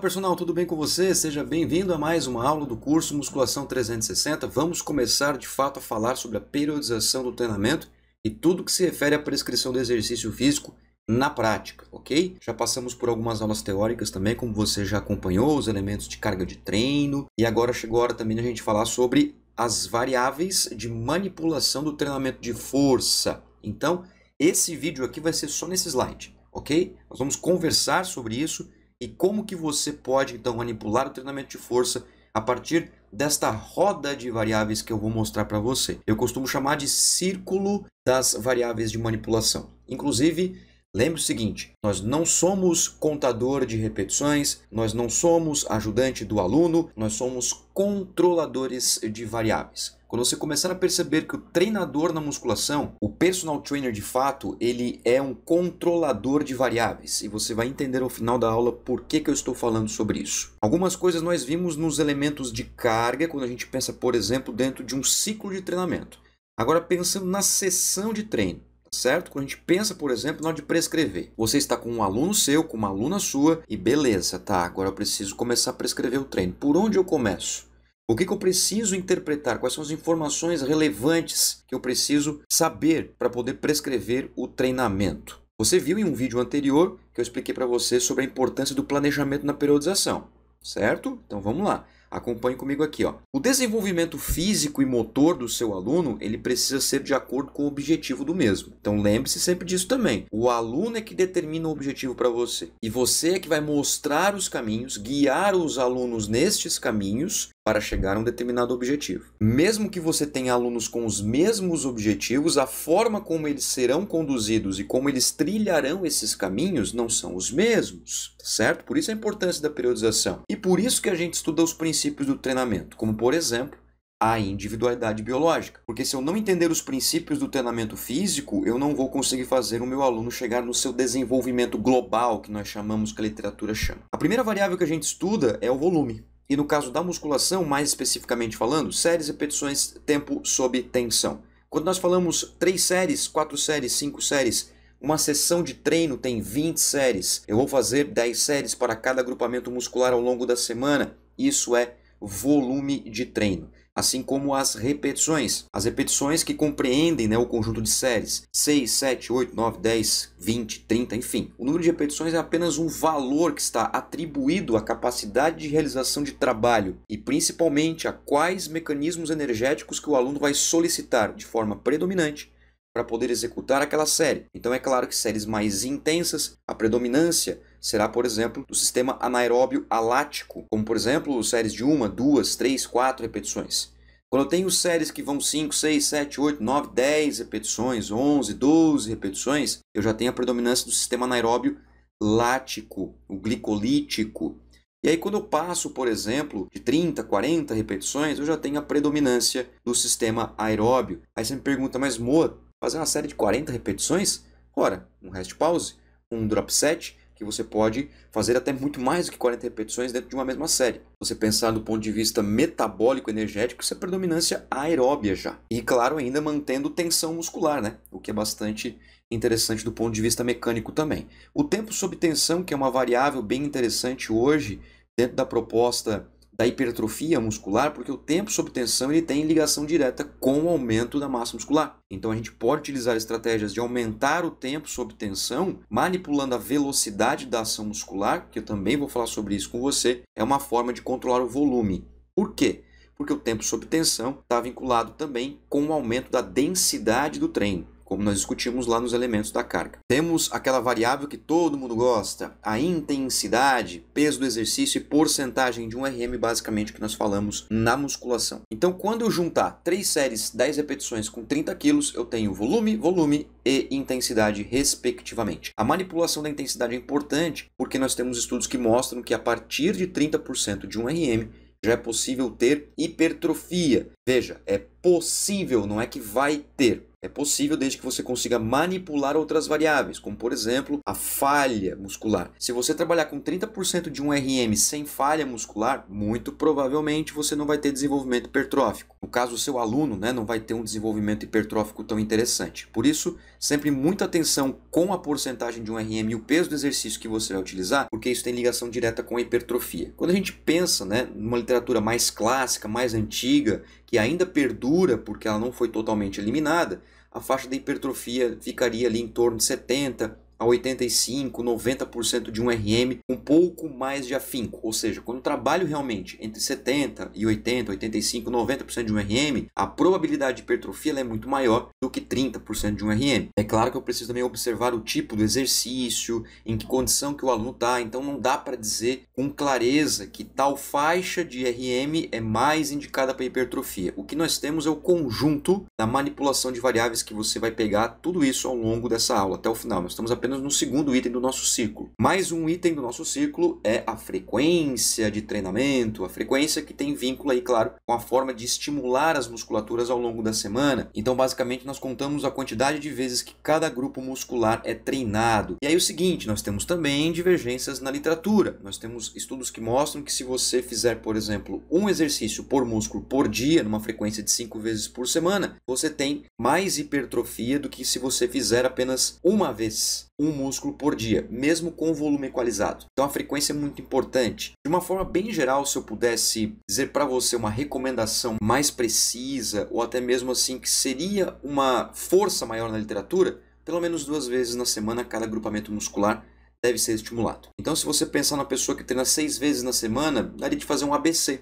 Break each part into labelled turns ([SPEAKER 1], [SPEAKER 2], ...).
[SPEAKER 1] personal, tudo bem com você? Seja bem-vindo a mais uma aula do curso Musculação 360. Vamos começar de fato a falar sobre a periodização do treinamento e tudo que se refere à prescrição do exercício físico na prática, ok? Já passamos por algumas aulas teóricas também, como você já acompanhou, os elementos de carga de treino, e agora chegou a hora também de a gente falar sobre as variáveis de manipulação do treinamento de força. Então, esse vídeo aqui vai ser só nesse slide, ok? Nós vamos conversar sobre isso e como que você pode então manipular o treinamento de força a partir desta roda de variáveis que eu vou mostrar para você. Eu costumo chamar de círculo das variáveis de manipulação. Inclusive, lembre o seguinte: nós não somos contador de repetições, nós não somos ajudante do aluno, nós somos controladores de variáveis. Quando você começar a perceber que o treinador na musculação, o personal trainer de fato, ele é um controlador de variáveis. E você vai entender ao final da aula por que, que eu estou falando sobre isso. Algumas coisas nós vimos nos elementos de carga, quando a gente pensa, por exemplo, dentro de um ciclo de treinamento. Agora pensando na sessão de treino tá certo? Quando a gente pensa, por exemplo, na hora de prescrever. Você está com um aluno seu, com uma aluna sua, e beleza, tá, agora eu preciso começar a prescrever o treino. Por onde eu começo? O que, que eu preciso interpretar? Quais são as informações relevantes que eu preciso saber para poder prescrever o treinamento? Você viu em um vídeo anterior que eu expliquei para você sobre a importância do planejamento na periodização, certo? Então vamos lá. Acompanhe comigo aqui. Ó. O desenvolvimento físico e motor do seu aluno ele precisa ser de acordo com o objetivo do mesmo. Então lembre-se sempre disso também. O aluno é que determina o objetivo para você. E você é que vai mostrar os caminhos, guiar os alunos nestes caminhos para chegar a um determinado objetivo. Mesmo que você tenha alunos com os mesmos objetivos, a forma como eles serão conduzidos e como eles trilharão esses caminhos não são os mesmos, tá certo? Por isso a importância da periodização. E por isso que a gente estuda os princípios do treinamento, como por exemplo, a individualidade biológica. Porque se eu não entender os princípios do treinamento físico, eu não vou conseguir fazer o meu aluno chegar no seu desenvolvimento global, que nós chamamos, que a literatura chama. A primeira variável que a gente estuda é o volume. E no caso da musculação, mais especificamente falando, séries, repetições, tempo sob tensão. Quando nós falamos três séries, quatro séries, cinco séries, uma sessão de treino tem 20 séries. Eu vou fazer 10 séries para cada agrupamento muscular ao longo da semana. Isso é volume de treino assim como as repetições. As repetições que compreendem né, o conjunto de séries 6, 7, 8, 9, 10, 20, 30, enfim. O número de repetições é apenas um valor que está atribuído à capacidade de realização de trabalho e principalmente a quais mecanismos energéticos que o aluno vai solicitar de forma predominante para poder executar aquela série. Então é claro que séries mais intensas, a predominância será, por exemplo, do sistema anaeróbio alático, como por exemplo séries de uma, duas, três, quatro repetições. Quando eu tenho séries que vão 5, 6, 7, 8, 9, 10 repetições, 11, 12 repetições, eu já tenho a predominância do sistema anaeróbio lático, o glicolítico. E aí, quando eu passo, por exemplo, de 30, 40 repetições, eu já tenho a predominância do sistema aeróbio. Aí você me pergunta, mas Moa, fazer uma série de 40 repetições? Ora, um rest pause, um drop set, que você pode fazer até muito mais do que 40 repetições dentro de uma mesma série. Você pensar do ponto de vista metabólico energético, isso é predominância aeróbia já. E claro, ainda mantendo tensão muscular, né? O que é bastante interessante do ponto de vista mecânico também. O tempo sob tensão, que é uma variável bem interessante hoje dentro da proposta da hipertrofia muscular, porque o tempo sob tensão ele tem ligação direta com o aumento da massa muscular. Então a gente pode utilizar estratégias de aumentar o tempo sob tensão, manipulando a velocidade da ação muscular, que eu também vou falar sobre isso com você, é uma forma de controlar o volume. Por quê? Porque o tempo sob tensão está vinculado também com o aumento da densidade do treino como nós discutimos lá nos elementos da carga. Temos aquela variável que todo mundo gosta, a intensidade, peso do exercício e porcentagem de um RM, basicamente que nós falamos na musculação. Então, quando eu juntar três séries, 10 repetições com 30 quilos, eu tenho volume, volume e intensidade, respectivamente. A manipulação da intensidade é importante porque nós temos estudos que mostram que a partir de 30% de um RM já é possível ter hipertrofia, Veja, é possível, não é que vai ter. É possível desde que você consiga manipular outras variáveis, como por exemplo a falha muscular. Se você trabalhar com 30% de um RM sem falha muscular, muito provavelmente você não vai ter desenvolvimento hipertrófico. No caso, o seu aluno né, não vai ter um desenvolvimento hipertrófico tão interessante. Por isso, sempre muita atenção com a porcentagem de um RM e o peso do exercício que você vai utilizar, porque isso tem ligação direta com a hipertrofia. Quando a gente pensa né, numa literatura mais clássica, mais antiga, que ainda perdura porque ela não foi totalmente eliminada, a faixa da hipertrofia ficaria ali em torno de 70 a 85, 90% de um RM um pouco mais de afinco. Ou seja, quando trabalho realmente entre 70 e 80, 85, 90% de um RM, a probabilidade de hipertrofia é muito maior do que 30% de um RM. É claro que eu preciso também observar o tipo do exercício, em que condição que o aluno está, então não dá para dizer com clareza que tal faixa de RM é mais indicada para hipertrofia. O que nós temos é o conjunto da manipulação de variáveis que você vai pegar tudo isso ao longo dessa aula até o final. Nós estamos apenas apenas no segundo item do nosso ciclo. Mais um item do nosso ciclo é a frequência de treinamento, a frequência que tem vínculo aí, claro, com a forma de estimular as musculaturas ao longo da semana. Então, basicamente, nós contamos a quantidade de vezes que cada grupo muscular é treinado. E aí, o seguinte, nós temos também divergências na literatura. Nós temos estudos que mostram que se você fizer, por exemplo, um exercício por músculo por dia, numa frequência de cinco vezes por semana, você tem mais hipertrofia do que se você fizer apenas uma vez um músculo por dia, mesmo com o volume equalizado. Então a frequência é muito importante. De uma forma bem geral, se eu pudesse dizer para você uma recomendação mais precisa, ou até mesmo assim que seria uma força maior na literatura, pelo menos duas vezes na semana cada agrupamento muscular deve ser estimulado. Então se você pensar na pessoa que treina seis vezes na semana, daria de fazer um ABC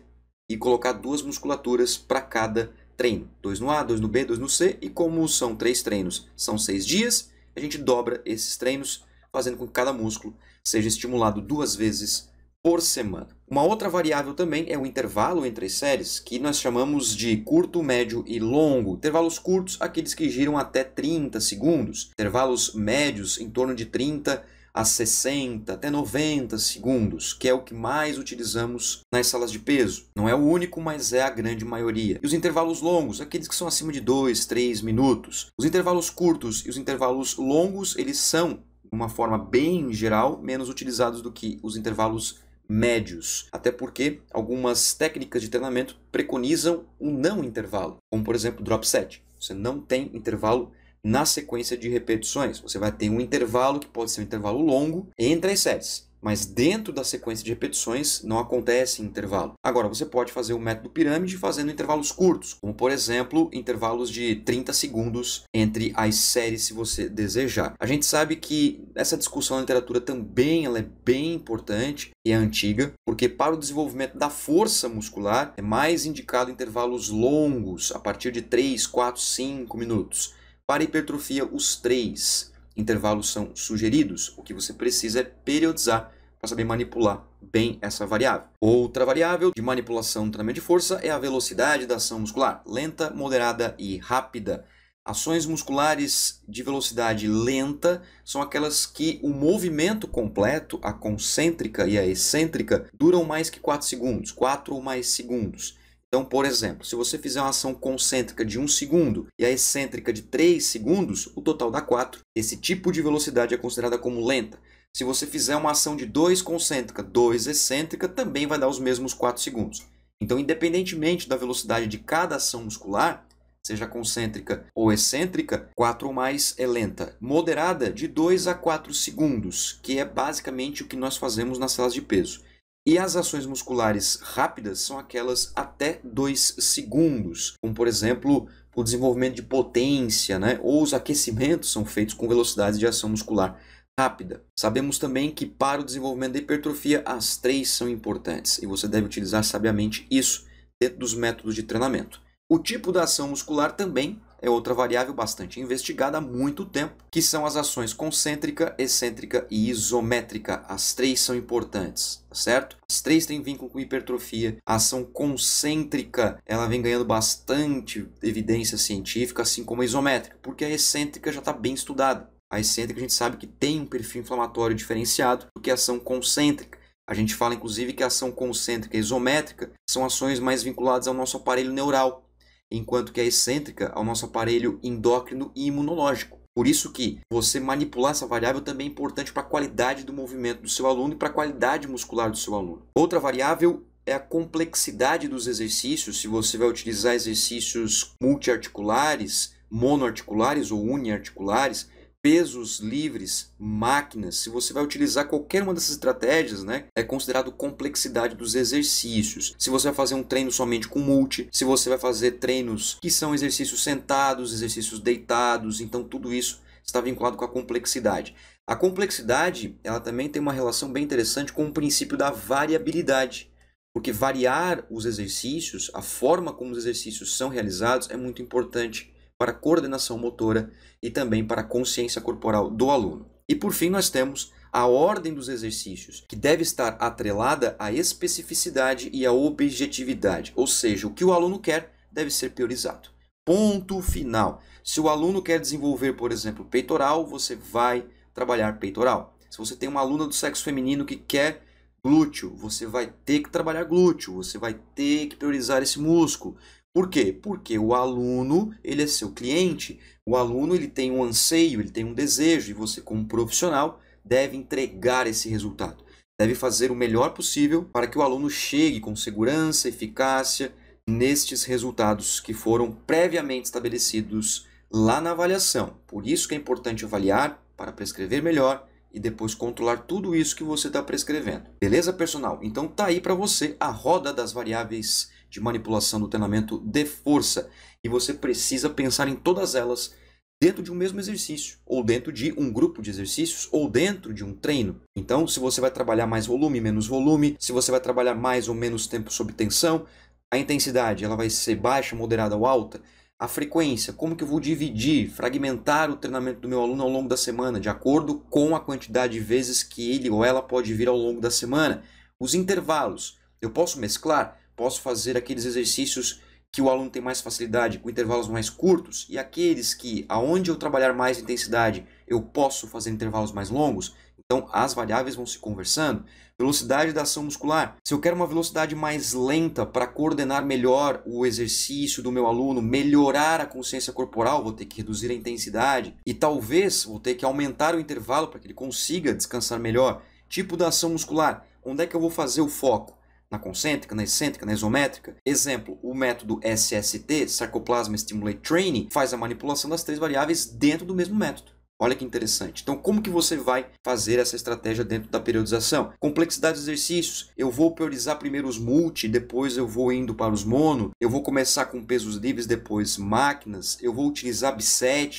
[SPEAKER 1] e colocar duas musculaturas para cada treino. Dois no A, dois no B, dois no C, e como são três treinos, são seis dias, a gente dobra esses treinos, fazendo com que cada músculo seja estimulado duas vezes por semana. Uma outra variável também é o intervalo entre as séries, que nós chamamos de curto, médio e longo. Intervalos curtos, aqueles que giram até 30 segundos. Intervalos médios, em torno de 30 segundos a 60 até 90 segundos, que é o que mais utilizamos nas salas de peso. Não é o único, mas é a grande maioria. E os intervalos longos, aqueles que são acima de 2, 3 minutos. Os intervalos curtos e os intervalos longos, eles são, de uma forma bem geral, menos utilizados do que os intervalos médios, até porque algumas técnicas de treinamento preconizam o um não intervalo, como por exemplo o drop set. Você não tem intervalo na sequência de repetições. Você vai ter um intervalo que pode ser um intervalo longo entre as séries. Mas dentro da sequência de repetições não acontece intervalo. Agora, você pode fazer o método pirâmide fazendo intervalos curtos, como por exemplo, intervalos de 30 segundos entre as séries, se você desejar. A gente sabe que essa discussão na literatura também ela é bem importante e é antiga, porque para o desenvolvimento da força muscular é mais indicado intervalos longos, a partir de 3, 4, 5 minutos. Para hipertrofia, os três intervalos são sugeridos. O que você precisa é periodizar para saber manipular bem essa variável. Outra variável de manipulação do treinamento de força é a velocidade da ação muscular, lenta, moderada e rápida. Ações musculares de velocidade lenta são aquelas que o movimento completo, a concêntrica e a excêntrica, duram mais que 4 segundos, 4 ou mais segundos. Então, por exemplo, se você fizer uma ação concêntrica de 1 um segundo e a excêntrica de 3 segundos, o total dá 4. Esse tipo de velocidade é considerada como lenta. Se você fizer uma ação de 2 concêntrica, 2 excêntrica, também vai dar os mesmos 4 segundos. Então, independentemente da velocidade de cada ação muscular, seja concêntrica ou excêntrica, 4 ou mais é lenta. Moderada, de 2 a 4 segundos, que é basicamente o que nós fazemos nas salas de peso. E as ações musculares rápidas são aquelas até 2 segundos, como por exemplo o desenvolvimento de potência, né? ou os aquecimentos são feitos com velocidades de ação muscular rápida. Sabemos também que para o desenvolvimento da hipertrofia as três são importantes e você deve utilizar sabiamente isso dentro dos métodos de treinamento. O tipo da ação muscular também é outra variável bastante investigada há muito tempo, que são as ações concêntrica, excêntrica e isométrica. As três são importantes, tá certo? As três têm vínculo com hipertrofia. A ação concêntrica, ela vem ganhando bastante evidência científica, assim como a isométrica, porque a excêntrica já está bem estudada. A excêntrica a gente sabe que tem um perfil inflamatório diferenciado do que a ação concêntrica. A gente fala, inclusive, que a ação concêntrica e isométrica são ações mais vinculadas ao nosso aparelho neural, enquanto que é excêntrica ao nosso aparelho endócrino e imunológico. Por isso que você manipular essa variável também é importante para a qualidade do movimento do seu aluno e para a qualidade muscular do seu aluno. Outra variável é a complexidade dos exercícios, se você vai utilizar exercícios multiarticulares, monoarticulares ou uniarticulares, pesos livres, máquinas, se você vai utilizar qualquer uma dessas estratégias, né, é considerado complexidade dos exercícios. Se você vai fazer um treino somente com multi, se você vai fazer treinos que são exercícios sentados, exercícios deitados, então tudo isso está vinculado com a complexidade. A complexidade, ela também tem uma relação bem interessante com o princípio da variabilidade. Porque variar os exercícios, a forma como os exercícios são realizados é muito importante para coordenação motora e também para consciência corporal do aluno. E por fim, nós temos a ordem dos exercícios, que deve estar atrelada à especificidade e à objetividade, ou seja, o que o aluno quer deve ser priorizado. Ponto final. Se o aluno quer desenvolver, por exemplo, peitoral, você vai trabalhar peitoral. Se você tem uma aluna do sexo feminino que quer glúteo, você vai ter que trabalhar glúteo, você vai ter que priorizar esse músculo. Por quê? Porque o aluno, ele é seu cliente. O aluno, ele tem um anseio, ele tem um desejo e você como profissional deve entregar esse resultado. Deve fazer o melhor possível para que o aluno chegue com segurança, eficácia nestes resultados que foram previamente estabelecidos lá na avaliação. Por isso que é importante avaliar para prescrever melhor e depois controlar tudo isso que você está prescrevendo. Beleza, personal? Então tá aí para você a roda das variáveis de manipulação do treinamento de força. E você precisa pensar em todas elas dentro de um mesmo exercício, ou dentro de um grupo de exercícios, ou dentro de um treino. Então, se você vai trabalhar mais volume, menos volume, se você vai trabalhar mais ou menos tempo sob tensão, a intensidade ela vai ser baixa, moderada ou alta. A frequência, como que eu vou dividir, fragmentar o treinamento do meu aluno ao longo da semana, de acordo com a quantidade de vezes que ele ou ela pode vir ao longo da semana. Os intervalos, eu posso mesclar? posso fazer aqueles exercícios que o aluno tem mais facilidade, com intervalos mais curtos, e aqueles que, aonde eu trabalhar mais intensidade, eu posso fazer intervalos mais longos. Então, as variáveis vão se conversando. Velocidade da ação muscular. Se eu quero uma velocidade mais lenta para coordenar melhor o exercício do meu aluno, melhorar a consciência corporal, vou ter que reduzir a intensidade e talvez vou ter que aumentar o intervalo para que ele consiga descansar melhor. Tipo da ação muscular. Onde é que eu vou fazer o foco? na concêntrica, na excêntrica, na isométrica. Exemplo, o método SST, Sarcoplasma Stimulate Training, faz a manipulação das três variáveis dentro do mesmo método. Olha que interessante. Então, como que você vai fazer essa estratégia dentro da periodização? Complexidade de exercícios. Eu vou priorizar primeiro os multi, depois eu vou indo para os mono. Eu vou começar com pesos livres, depois máquinas. Eu vou utilizar b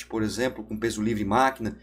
[SPEAKER 1] por exemplo, com peso livre e máquina.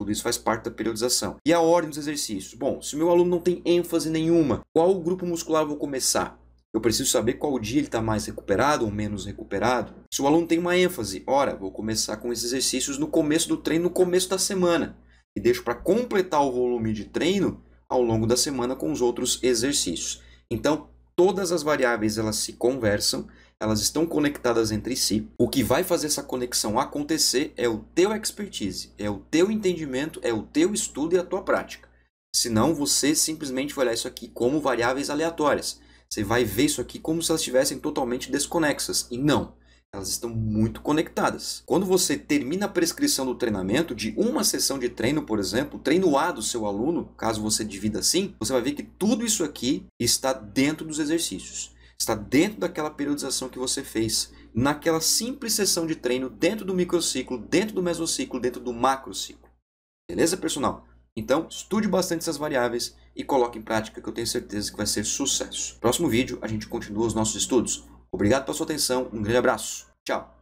[SPEAKER 1] Tudo isso faz parte da periodização. E a ordem dos exercícios? Bom, se o meu aluno não tem ênfase nenhuma, qual grupo muscular eu vou começar? Eu preciso saber qual dia ele está mais recuperado ou menos recuperado. Se o aluno tem uma ênfase, ora, vou começar com esses exercícios no começo do treino, no começo da semana. E deixo para completar o volume de treino ao longo da semana com os outros exercícios. Então, todas as variáveis elas se conversam elas estão conectadas entre si. O que vai fazer essa conexão acontecer é o teu expertise, é o teu entendimento, é o teu estudo e a tua prática. Senão você simplesmente vai olhar isso aqui como variáveis aleatórias. Você vai ver isso aqui como se elas estivessem totalmente desconexas. E não, elas estão muito conectadas. Quando você termina a prescrição do treinamento, de uma sessão de treino, por exemplo, treino A do seu aluno, caso você divida assim, você vai ver que tudo isso aqui está dentro dos exercícios está dentro daquela periodização que você fez, naquela simples sessão de treino dentro do microciclo, dentro do mesociclo, dentro do macrociclo. Beleza, personal? Então, estude bastante essas variáveis e coloque em prática que eu tenho certeza que vai ser sucesso. Próximo vídeo a gente continua os nossos estudos. Obrigado pela sua atenção, um grande abraço. Tchau.